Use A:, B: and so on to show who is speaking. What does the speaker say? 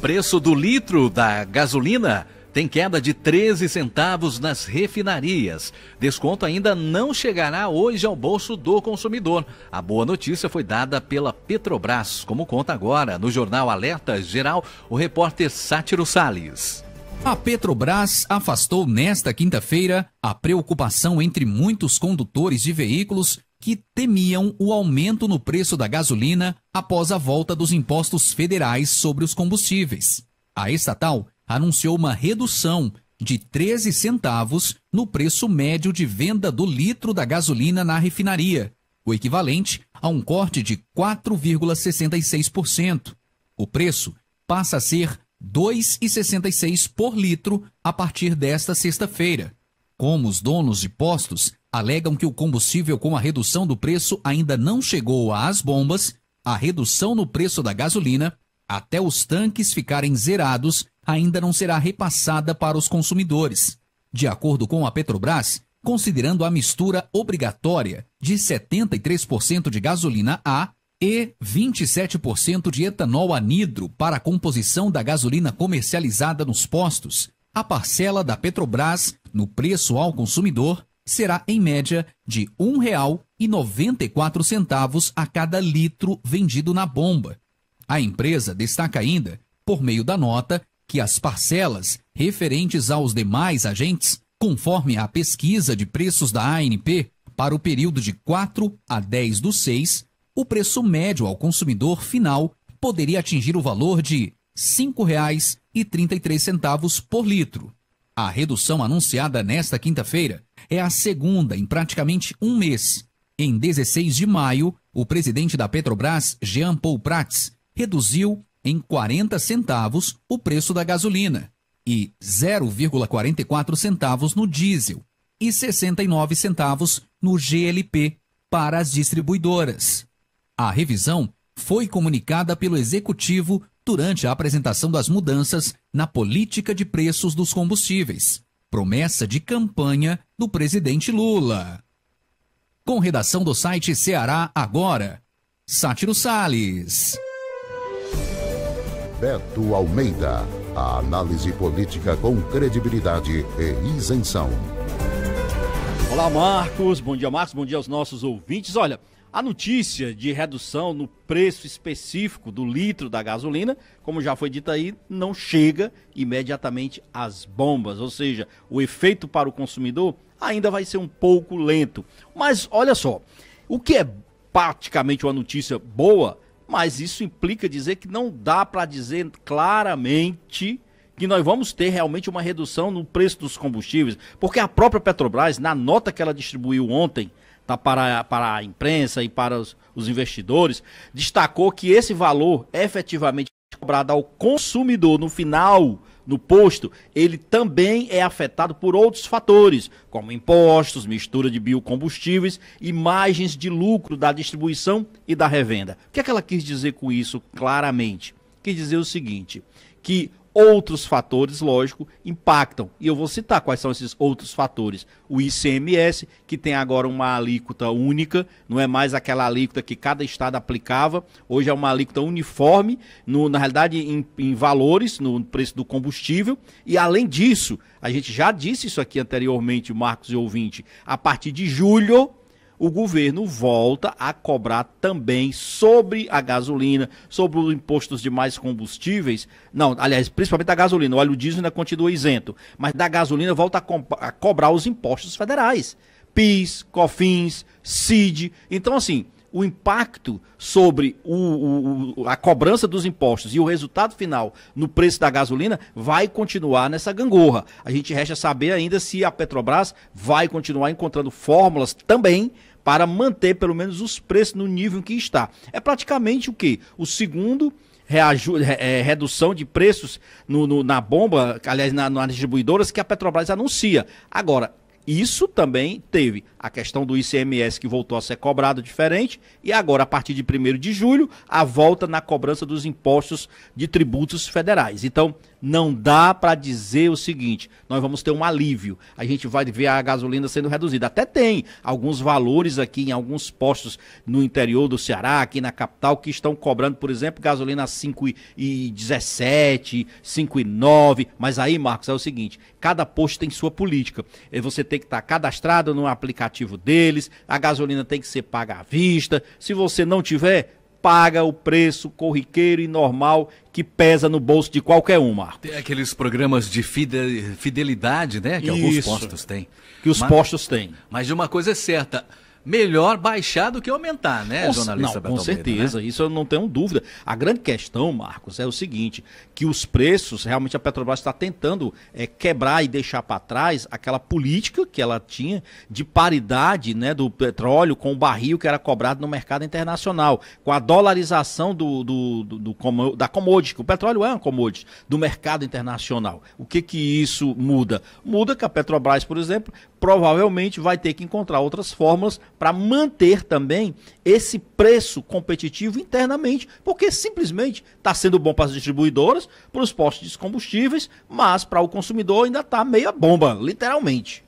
A: Preço do litro da gasolina tem queda de 13 centavos nas refinarias. Desconto ainda não chegará hoje ao bolso do consumidor. A boa notícia foi dada pela Petrobras, como conta agora no jornal Alerta Geral o repórter Sátiro Sales. A Petrobras afastou nesta quinta-feira a preocupação entre muitos condutores de veículos que temiam o aumento no preço da gasolina após a volta dos impostos federais sobre os combustíveis. A estatal anunciou uma redução de 13 centavos no preço médio de venda do litro da gasolina na refinaria, o equivalente a um corte de 4,66%. O preço passa a ser 2,66 por litro a partir desta sexta-feira como os donos de postos alegam que o combustível com a redução do preço ainda não chegou às bombas, a redução no preço da gasolina, até os tanques ficarem zerados, ainda não será repassada para os consumidores. De acordo com a Petrobras, considerando a mistura obrigatória de 73% de gasolina A e 27% de etanol anidro para a composição da gasolina comercializada nos postos, a parcela da Petrobras no preço ao consumidor será, em média, de R$ 1,94 a cada litro vendido na bomba. A empresa destaca ainda, por meio da nota, que as parcelas referentes aos demais agentes, conforme a pesquisa de preços da ANP, para o período de 4 a 10 do 6, o preço médio ao consumidor final poderia atingir o valor de R$ 5,33 por litro. A redução anunciada nesta quinta-feira é a segunda em praticamente um mês. Em 16 de maio, o presidente da Petrobras, Jean Paul Prats, reduziu em 40 centavos o preço da gasolina e 0,44 centavos no diesel e 69 centavos no GLP para as distribuidoras. A revisão foi comunicada pelo executivo durante a apresentação das mudanças na política de preços dos combustíveis, promessa de campanha do presidente Lula. Com redação do site Ceará Agora, Sátiro Sales. Beto
B: Almeida, a análise política com credibilidade e isenção. Olá, Marcos. Bom dia, Marcos. Bom dia aos nossos ouvintes. Olha, a notícia de redução no preço específico do litro da gasolina, como já foi dito aí, não chega imediatamente às bombas, ou seja, o efeito para o consumidor ainda vai ser um pouco lento. Mas olha só, o que é praticamente uma notícia boa, mas isso implica dizer que não dá para dizer claramente que nós vamos ter realmente uma redução no preço dos combustíveis, porque a própria Petrobras, na nota que ela distribuiu ontem, tá para, para a imprensa e para os, os investidores, destacou que esse valor é efetivamente cobrado ao consumidor no final no posto, ele também é afetado por outros fatores, como impostos, mistura de biocombustíveis e margens de lucro da distribuição e da revenda. O que, é que ela quis dizer com isso claramente? Quis dizer o seguinte: que Outros fatores, lógico, impactam. E eu vou citar quais são esses outros fatores. O ICMS, que tem agora uma alíquota única, não é mais aquela alíquota que cada estado aplicava. Hoje é uma alíquota uniforme, no, na realidade, em, em valores, no preço do combustível. E além disso, a gente já disse isso aqui anteriormente, Marcos e ouvinte, a partir de julho o governo volta a cobrar também sobre a gasolina, sobre os impostos de mais combustíveis. Não, aliás, principalmente da gasolina. O óleo diesel ainda continua isento, mas da gasolina volta a, co a cobrar os impostos federais. PIS, COFINS, CID. Então, assim, o impacto sobre o, o, a cobrança dos impostos e o resultado final no preço da gasolina vai continuar nessa gangorra. A gente resta saber ainda se a Petrobras vai continuar encontrando fórmulas também para manter pelo menos os preços no nível em que está. É praticamente o que? O segundo reaju, é, redução de preços no, no, na bomba, aliás, na, nas distribuidoras que a Petrobras anuncia. Agora, isso também teve a questão do ICMS que voltou a ser cobrado diferente e agora, a partir de 1 de julho, a volta na cobrança dos impostos de tributos federais. Então, não dá para dizer o seguinte: nós vamos ter um alívio, a gente vai ver a gasolina sendo reduzida. Até tem alguns valores aqui em alguns postos no interior do Ceará, aqui na capital, que estão cobrando, por exemplo, gasolina 5,17, 5,9. Mas aí, Marcos, é o seguinte: cada posto tem sua política. Você tem tem que estar tá cadastrado no aplicativo deles, a gasolina tem que ser paga à vista. Se você não tiver, paga o preço corriqueiro e normal que pesa no bolso de qualquer um, Marcos. Tem aqueles
A: programas de fidelidade, né? Que Isso, alguns postos
B: têm. Que os mas, postos têm. Mas de uma coisa é certa, melhor baixar do que aumentar, né, com, jornalista não, Com né? certeza, né? isso eu não tenho dúvida. A grande questão, Marcos, é o seguinte, que os preços, realmente a Petrobras está tentando é, quebrar e deixar para trás aquela política que ela tinha de paridade né, do petróleo com o barril que era cobrado no mercado internacional, com a dolarização do, do, do, do da commodity, que o petróleo é uma commodity, do mercado internacional. O que que isso muda? Muda que a Petrobras, por exemplo, provavelmente vai ter que encontrar outras formas para manter também esse preço competitivo internamente, porque simplesmente está sendo bom para as distribuidoras, para os postos de combustíveis, mas para o consumidor ainda está meia bomba, literalmente.